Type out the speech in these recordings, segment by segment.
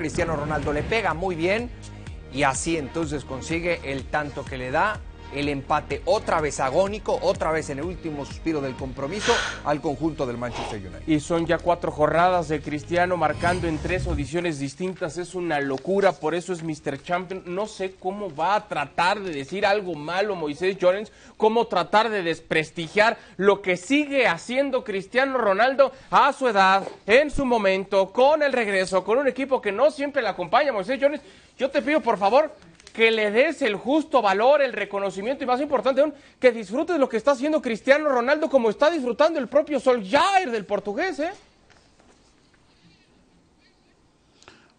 Cristiano Ronaldo le pega muy bien y así entonces consigue el tanto que le da el empate otra vez agónico, otra vez en el último suspiro del compromiso al conjunto del Manchester United. Y son ya cuatro jornadas de Cristiano marcando en tres audiciones distintas, es una locura, por eso es Mr. Champion. No sé cómo va a tratar de decir algo malo Moisés Jones, cómo tratar de desprestigiar lo que sigue haciendo Cristiano Ronaldo a su edad, en su momento, con el regreso, con un equipo que no siempre le acompaña, Moisés Jones. Yo te pido, por favor, que le des el justo valor, el reconocimiento y más importante aún, que disfrutes lo que está haciendo Cristiano Ronaldo como está disfrutando el propio Sol Jair del portugués, ¿eh?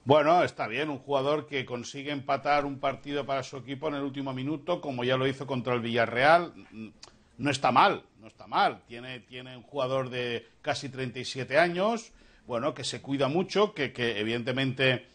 Bueno, está bien, un jugador que consigue empatar un partido para su equipo en el último minuto, como ya lo hizo contra el Villarreal, mm, no está mal, no está mal. Tiene, tiene un jugador de casi 37 años, bueno, que se cuida mucho, que, que evidentemente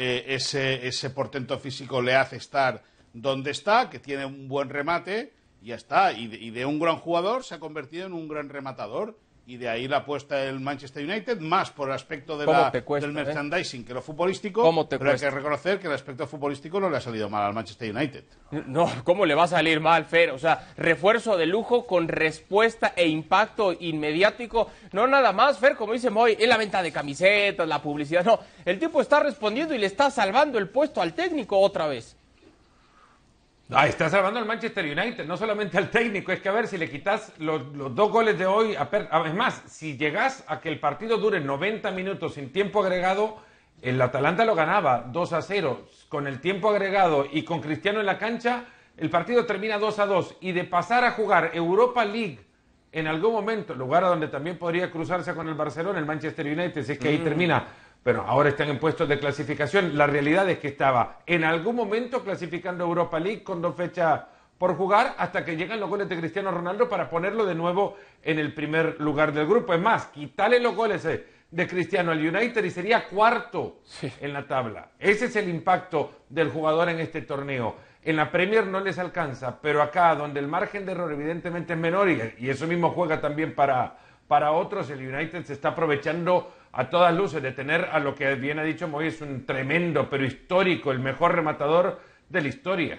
eh, ese, portento físico le hace estar donde está, que tiene un buen remate, y ya está. y de un gran jugador se ha convertido en un gran rematador y de ahí la apuesta del Manchester United, más por el aspecto de la, del eh? merchandising que lo futbolístico, pero hay que reconocer que el aspecto futbolístico no le ha salido mal al Manchester United. No, ¿cómo le va a salir mal, Fer? O sea, refuerzo de lujo con respuesta e impacto inmediático, no nada más, Fer, como dice Moy, en la venta de camisetas, la publicidad, no, el tipo está respondiendo y le está salvando el puesto al técnico otra vez. Ah, está salvando al Manchester United, no solamente al técnico, es que a ver si le quitas los, dos goles de hoy, a ah, es más, si llegas a que el partido dure 90 minutos sin tiempo agregado, el Atalanta lo ganaba 2 a 0, con el tiempo agregado y con Cristiano en la cancha, el partido termina 2 a 2 y de pasar a jugar Europa League en algún momento, lugar a donde también podría cruzarse con el Barcelona, el Manchester United, si es que ahí mm. termina pero ahora están en puestos de clasificación. La realidad es que estaba en algún momento clasificando Europa League con dos fechas por jugar hasta que llegan los goles de Cristiano Ronaldo para ponerlo de nuevo en el primer lugar del grupo. Es más, quitarle los goles eh, de Cristiano al United y sería cuarto en la tabla. Ese es el impacto del jugador en este torneo. En la Premier no les alcanza, pero acá, donde el margen de error evidentemente es menor y, eso mismo juega también para, para otros, el United se está aprovechando a todas luces, de tener a lo que bien ha dicho Moisés, un tremendo, pero histórico, el mejor rematador de la historia.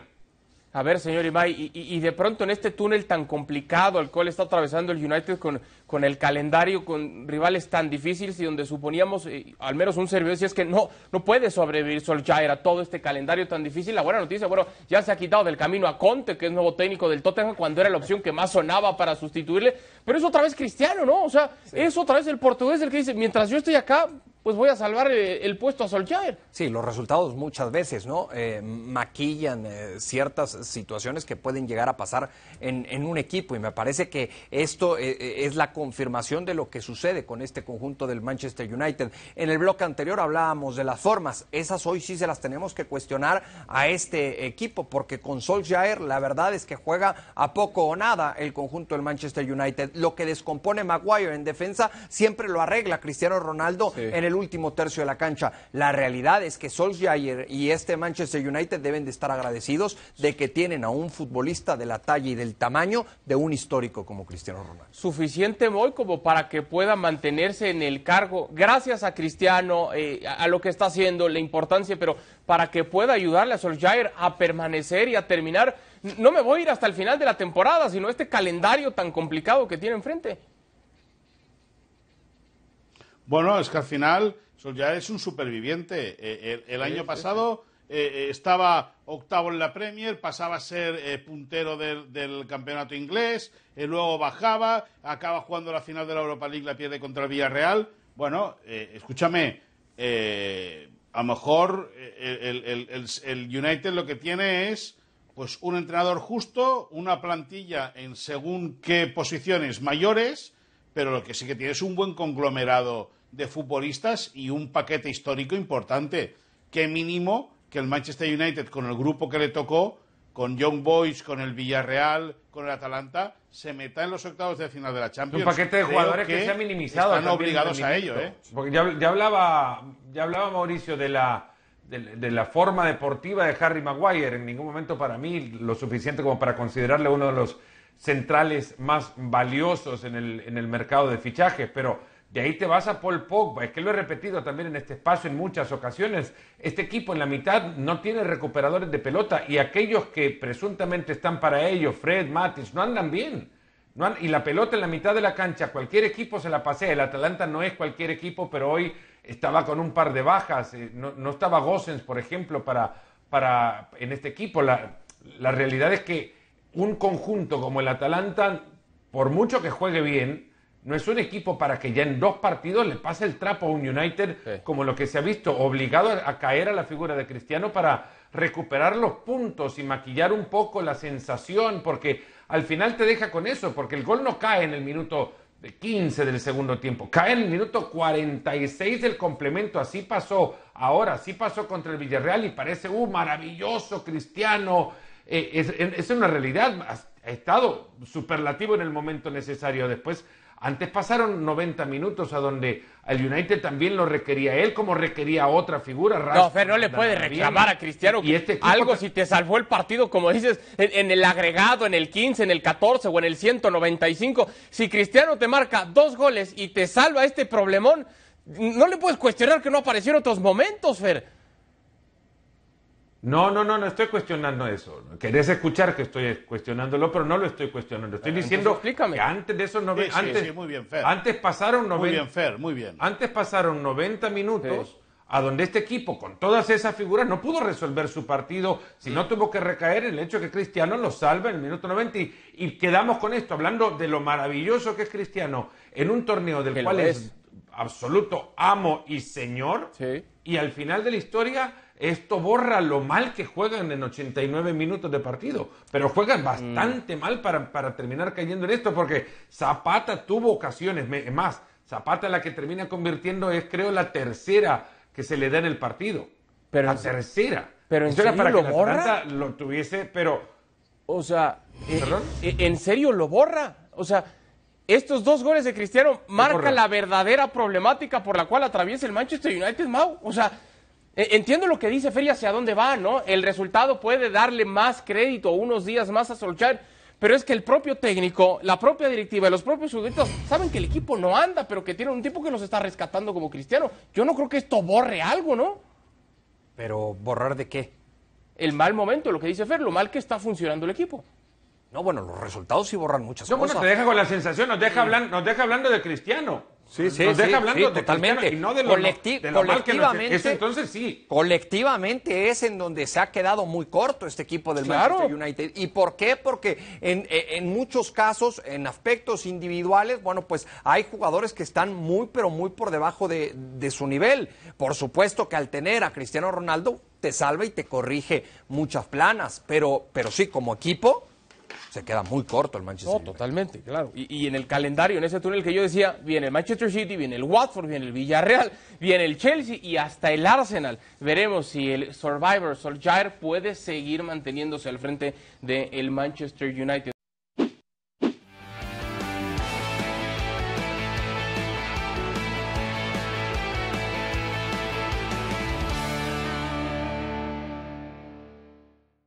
A ver, señor Imai, y, de pronto en este túnel tan complicado al cual está atravesando el United con, el calendario, con rivales tan difíciles y donde suponíamos eh, al menos un servidor, si es que no, no puede sobrevivir Solskjaer a todo este calendario tan difícil, la buena noticia, bueno, ya se ha quitado del camino a Conte, que es nuevo técnico del Tottenham, cuando era la opción que más sonaba para sustituirle, pero es otra vez Cristiano, ¿no? O sea, es otra vez el portugués el que dice, mientras yo estoy acá, pues voy a salvar eh, el, puesto a Solskjaer. Sí, los resultados muchas veces, ¿no? Eh, maquillan eh, ciertas situaciones que pueden llegar a pasar en, en, un equipo y me parece que esto es la confirmación de lo que sucede con este conjunto del Manchester United. En el bloque anterior hablábamos de las formas, esas hoy sí se las tenemos que cuestionar a este equipo porque con Solskjaer la verdad es que juega a poco o nada el conjunto del Manchester United. Lo que descompone Maguire en defensa siempre lo arregla Cristiano Ronaldo en el el último tercio de la cancha. La realidad es que Solskjaer y este Manchester United deben de estar agradecidos de que tienen a un futbolista de la talla y del tamaño de un histórico como Cristiano Ronaldo. Suficiente hoy como para que pueda mantenerse en el cargo, gracias a Cristiano, eh, a lo que está haciendo, la importancia, pero para que pueda ayudarle a Solskjaer a permanecer y a terminar. No me voy a ir hasta el final de la temporada, sino este calendario tan complicado que tiene enfrente. Bueno, es que al final ya es un superviviente. Eh, eh, el, año pasado eh, estaba octavo en la Premier, pasaba a ser puntero del, campeonato inglés, y luego bajaba, acaba jugando la final de la Europa League, la pierde contra el Villarreal. Bueno, escúchame, a lo mejor el, el United lo que tiene es pues un entrenador justo, una plantilla en según qué posiciones mayores, pero lo que sí que tiene es un buen conglomerado de futbolistas y un paquete histórico importante. Que mínimo que el Manchester United, con el grupo que le tocó, con Young Boys, con el Villarreal, con el Atalanta, se meta en los octavos de final de la Champions. Un paquete de jugadores que, se ha minimizado. Están obligados a ello, ¿eh? Porque ya, ya, hablaba, ya hablaba Mauricio de la, la forma deportiva de Harry Maguire. En ningún momento para mí lo suficiente como para considerarle uno de los centrales más valiosos en el, en el mercado de fichajes, pero de ahí te vas a Paul Pogba. Es que lo he repetido también en este espacio en muchas ocasiones. Este equipo en la mitad no tiene recuperadores de pelota y aquellos que presuntamente están para ello, Fred, Matis, no andan bien. No y la pelota en la mitad de la cancha, cualquier equipo se la pasea. El Atalanta no es cualquier equipo, pero hoy estaba con un par de bajas. Eh, no, estaba Gossens, por ejemplo, para, para en este equipo. La, la realidad es que un conjunto como el Atalanta, por mucho que juegue bien, no es un equipo para que ya en dos partidos le pase el trapo a un United como lo que se ha visto, obligado a caer a la figura de Cristiano para recuperar los puntos y maquillar un poco la sensación, porque al final te deja con eso, porque el gol no cae en el minuto 15 del segundo tiempo, cae en el minuto 46 del complemento, así pasó ahora, así pasó contra el Villarreal y parece, un uh, maravilloso Cristiano, eh, es, es, una realidad, estado superlativo en el momento necesario. Después, antes pasaron 90 minutos a donde el United también lo requería él, como requería otra figura. no, Fer, no le puede reclamar a Cristiano este algo si te salvó el partido, como dices, en, el agregado, en el 15, en el 14 o en el 195. Si Cristiano te marca dos goles y te salva este problemón, no le puedes cuestionar que no en otros momentos, Fer. No, no, no, no estoy cuestionando eso. Querés escuchar que estoy cuestionándolo, pero no lo estoy cuestionando. Estoy eh, diciendo explícame. que antes de esos 90 sí, sí, sí, muy bien, Fer. antes pasaron 90 muy bien, Fer, muy bien. Antes pasaron 90 minutos a donde este equipo con todas esas figuras no pudo resolver su partido, si no tuvo que recaer en el hecho que Cristiano lo salve en el minuto 90 y, y quedamos con esto hablando de lo maravilloso que es Cristiano en un torneo del cual es. absoluto amo y señor Sí. y al final de la historia esto borra lo mal que juegan en 89 minutos de partido, pero juegan bastante mm. mal para, para, terminar cayendo en esto, porque Zapata tuvo ocasiones, más, Zapata la que termina convirtiendo es creo la tercera que se le da en el partido. Pero la tercera. Pero en serio para lo borra? lo tuviese, pero o sea, eh, eh, ¿en serio lo borra? O sea, estos dos goles de Cristiano marcan la verdadera problemática por la cual atraviesa el Manchester United Mau. O sea, e, entiendo lo que dice Fer Feria hacia dónde va, ¿no? El resultado puede darle más crédito unos días más a Solchar, pero es que el propio técnico, la propia directiva, los propios sujetos, saben que el equipo no anda, pero que tienen un tipo que los está rescatando como cristiano. Yo no creo que esto borre algo, ¿no? Pero borrar de qué? El mal momento, lo que dice Fer, lo mal que está funcionando el equipo. No, bueno, los resultados sí borran muchas cosas. No, bueno, te deja con la sensación, nos nos deja hablando de cristiano. Sí, sí, nos sí, hablando totalmente. colectivamente, entonces sí. Colectivamente es en donde se ha quedado muy corto este equipo del Manchester United. ¿Y por qué? Porque e, en, muchos casos, en aspectos individuales, bueno, pues hay jugadores que están muy, pero muy por debajo de, de su nivel. Por supuesto que al tener a Cristiano Ronaldo te salva y te corrige muchas planas, pero, pero sí, como equipo, se queda muy corto el Manchester United. totalmente, claro. Y, en el calendario, en ese túnel que yo decía, viene el Manchester City, viene el Watford, viene el Villarreal, viene el Chelsea y hasta el Arsenal. Veremos si el Survivor Solskjaer puede seguir manteniéndose al frente del el Manchester United.